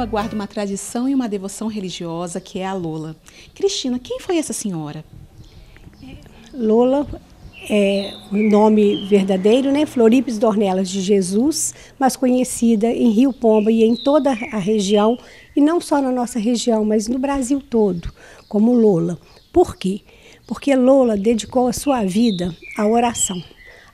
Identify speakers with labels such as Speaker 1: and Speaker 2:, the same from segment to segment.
Speaker 1: Macumba guarda uma tradição e uma devoção religiosa que é a Lola. Cristina, quem foi essa senhora? Lola é o nome verdadeiro, né? Floripes Dornelas de Jesus, mas conhecida em Rio Pomba e em toda a região, e não só na nossa região, mas no Brasil todo, como Lola. Por quê? Porque Lola dedicou a sua vida à oração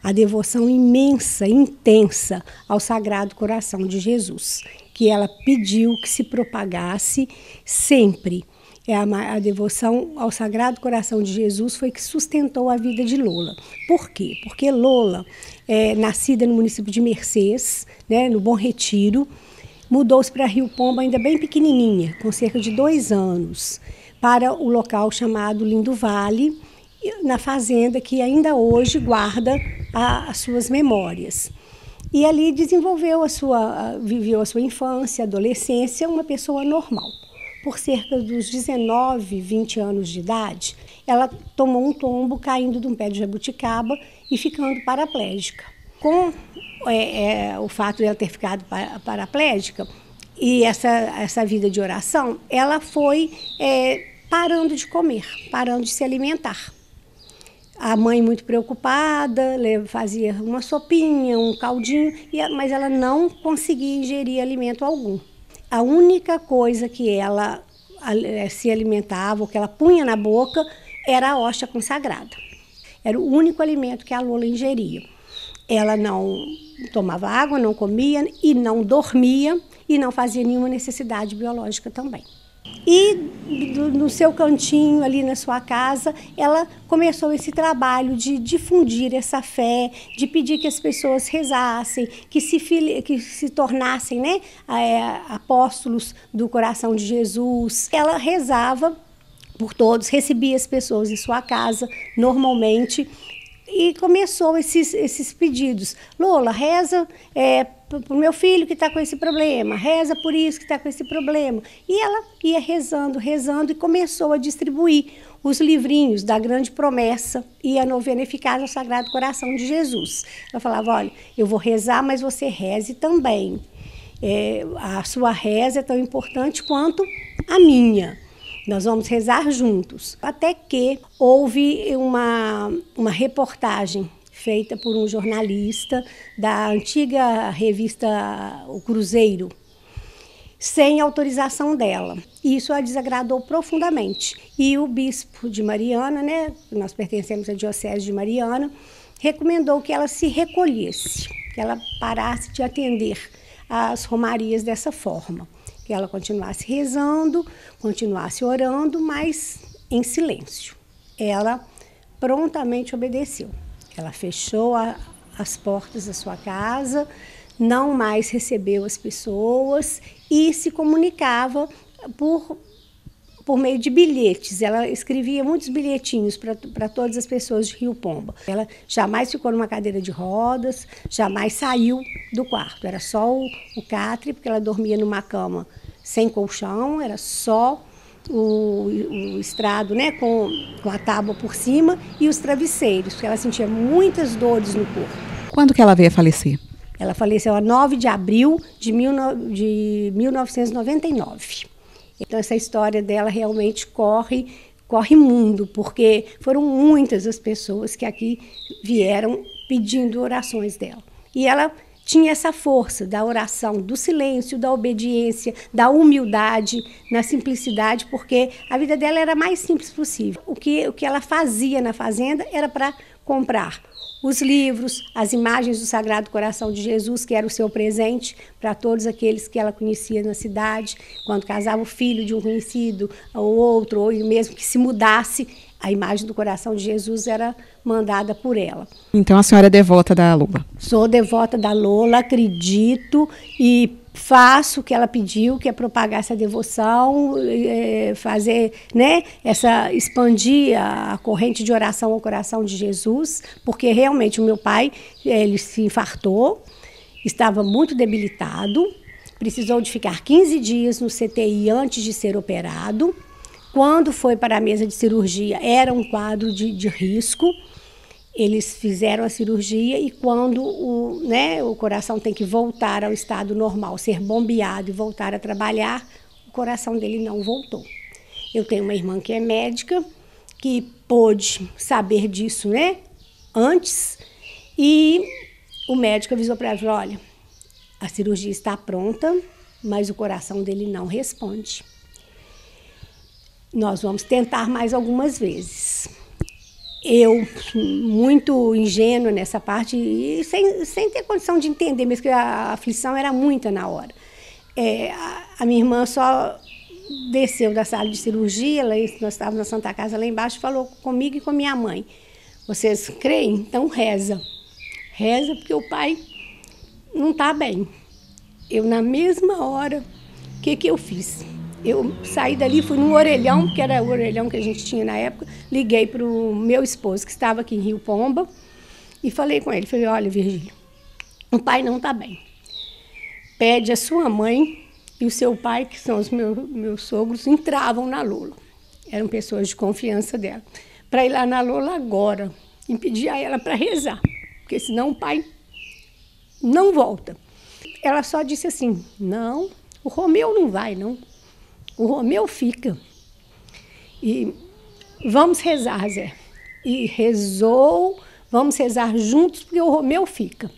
Speaker 1: a devoção imensa, intensa ao Sagrado Coração de Jesus, que ela pediu que se propagasse sempre. É a, a devoção ao Sagrado Coração de Jesus foi que sustentou a vida de Lola. Por quê? Porque Lola, é, nascida no município de Mercês, né, no Bom Retiro, mudou-se para Rio Pomba ainda bem pequenininha, com cerca de dois anos, para o local chamado Lindo Vale, na fazenda que ainda hoje guarda a, as suas memórias. E ali desenvolveu a sua, viveu a sua infância, adolescência, uma pessoa normal. Por cerca dos 19, 20 anos de idade, ela tomou um tombo caindo de um pé de jabuticaba e ficando paraplégica. Com é, é, o fato de ela ter ficado paraplégica e essa, essa vida de oração, ela foi é, parando de comer, parando de se alimentar a mãe muito preocupada, fazia uma sopinha, um caldinho, mas ela não conseguia ingerir alimento algum. A única coisa que ela eh, se alimentava, ou que ela punha na boca, era a hosta consagrada. Era o único alimento que a Lola ingeria. Ela não tomava água, não comia e não dormia e não fazia nenhuma necessidade biológica também. E do, no seu cantinho, ali na sua casa, ela começou esse trabalho de difundir essa fé, de pedir que as pessoas rezassem, que se, que se tornassem né, eh, apóstolos do coração de Jesus. Ela rezava por todos, recebia as pessoas em sua casa normalmente e começou esses, esses pedidos. Lola, reza é, para o meu filho que está com esse problema, reza por isso que está com esse problema. E ela ia rezando, rezando e começou a distribuir os livrinhos da Grande Promessa e a novena eficaz ao Sagrado Coração de Jesus. Ela falava: olha, eu vou rezar, mas você reze também. É, a sua reza é tão importante quanto a minha. Nós vamos rezar juntos. Até que houve uma, uma reportagem feita por um jornalista da antiga revista O Cruzeiro, sem autorização dela. Isso a desagradou profundamente. E o bispo de Mariana, né, nós pertencemos à diocese de Mariana, recomendou que ela se recolhesse, que ela parasse de atender às romarias dessa forma que ela continuasse rezando, continuasse orando, mas em silêncio. Ela prontamente obedeceu. Ela fechou a, as portas da sua casa, não mais recebeu as pessoas e se comunicava por por meio de bilhetes. Ela escrevia muitos bilhetinhos para todas as pessoas de Rio Pomba. Ela jamais ficou numa cadeira de rodas, jamais saiu do quarto. Era só o, o catre, porque ela dormia numa cama sem colchão, era só o, o, estrado né, com, com a tábua por cima e os travesseiros, porque ela sentia muitas dores no corpo. Quando que ela veio a falecer? Ela faleceu a 9 de abril de, mil, de 1999. Então essa história dela realmente corre corre mundo, porque foram muitas as pessoas que aqui vieram pedindo orações dela. E ela tinha essa força da oração, do silêncio, da obediência, da humildade, na simplicidade, porque a vida dela era a mais simples possível. O que, o que ela fazia na fazenda era para comprar os livros, as imagens do Sagrado Coração de Jesus, que era o seu presente para todos aqueles que ela conhecia na cidade, quando casava o filho de um conhecido ou outro, ou mesmo que se mudasse, a imagem do coração de Jesus era mandada por ela. Então a senhora é devota da Lola? Sou devota da Lola, acredito e faço o que ela pediu, que é propagar essa devoção, é, fazer, né, essa expandir a corrente de oração ao coração de Jesus, porque realmente o meu pai, ele se infartou, estava muito debilitado, precisou de ficar 15 dias no CTI antes de ser operado. Quando foi para a mesa de cirurgia, era um quadro de, de risco. Eles fizeram a cirurgia e quando o, né, o coração tem que voltar ao estado normal, ser bombeado e voltar a trabalhar, o coração dele não voltou. Eu tenho uma irmã que é médica, que pôde saber disso, né? Antes. E o médico avisou para ela, olha, a cirurgia está pronta, mas o coração dele não responde. Nós vamos tentar mais algumas vezes. Eu, muito ingênua nessa parte, e sem, sem ter condição de entender, mesmo que a aflição era muita na hora. É, a, a minha irmã só desceu da sala de cirurgia, ela, nós estávamos na Santa Casa lá embaixo, falou comigo e com minha mãe. Vocês creem? Então reza. Reza porque o pai não está bem. Eu, na mesma hora, o que, que eu fiz? eu saí dali, fui num orelhão, que era o orelhão que a gente tinha na época, liguei para o meu esposo, que estava aqui em Rio Pomba, e falei com ele, falei, olha, Virgílio, o pai não está bem. Pede a sua mãe e o seu pai, que são os meus, meus sogros, entravam na Lula. Eram pessoas de confiança dela. Para ir lá na Lula agora, e pedir a ela para rezar, porque senão o pai não volta. Ela só disse assim, não, o Romeu não vai, não. O Romeu fica. E vamos rezar, Zé. E rezou, vamos rezar juntos, porque o Romeu fica.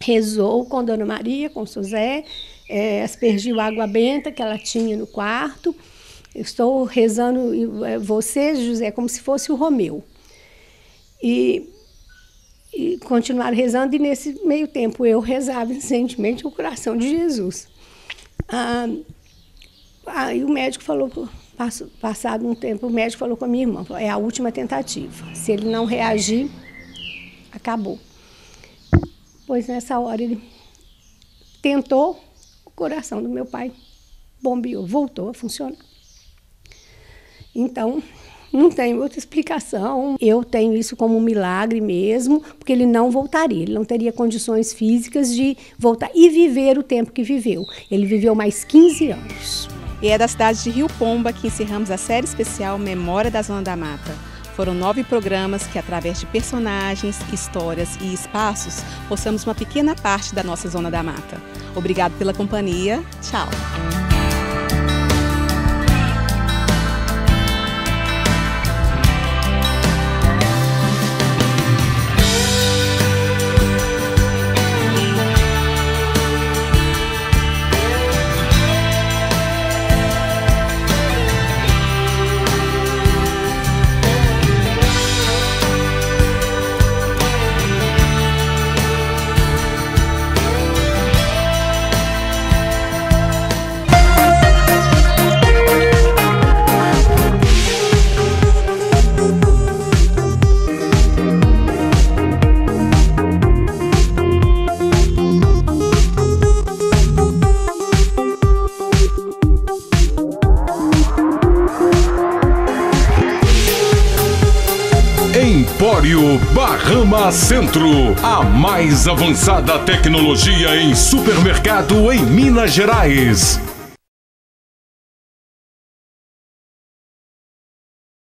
Speaker 1: Rezou com Dona Maria, com José. é, aspergiu água benta que ela tinha no quarto. Eu estou rezando é, você, José, como se fosse o Romeu. E, e continuaram rezando, e nesse meio tempo eu rezava incessantemente o coração de Jesus. Ah, Aí o médico falou, passado um tempo, o médico falou com a minha irmã, é a última tentativa. Se ele não reagir, acabou. Pois nessa hora ele tentou, o coração do meu pai bombeou, voltou a funcionar. Então, não tem outra explicação. Eu tenho isso como um milagre mesmo, porque ele não voltaria, ele não teria condições físicas de voltar e viver o tempo que viveu. Ele viveu mais 15 anos e é da cidade de Rio Pomba que encerramos a série especial Memória da Zona da Mata. Foram nove programas que, através de personagens, histórias e espaços, possamos uma pequena parte da nossa Zona da Mata. Obrigado pela companhia. Tchau! Laboratório Barrama Centro, a mais avançada tecnologia em supermercado em Minas Gerais.